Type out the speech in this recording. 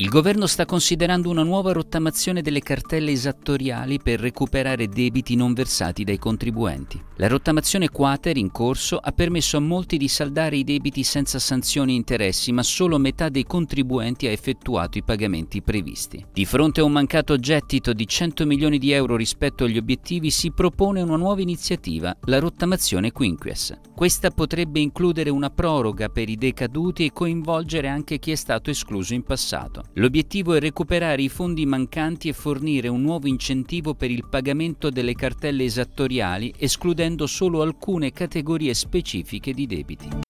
Il governo sta considerando una nuova rottamazione delle cartelle esattoriali per recuperare debiti non versati dai contribuenti. La rottamazione quater in corso ha permesso a molti di saldare i debiti senza sanzioni e interessi, ma solo metà dei contribuenti ha effettuato i pagamenti previsti. Di fronte a un mancato gettito di 100 milioni di euro rispetto agli obiettivi, si propone una nuova iniziativa, la rottamazione quinquies. Questa potrebbe includere una proroga per i decaduti e coinvolgere anche chi è stato escluso in passato. L'obiettivo è recuperare i fondi mancanti e fornire un nuovo incentivo per il pagamento delle cartelle esattoriali, escludendo solo alcune categorie specifiche di debiti.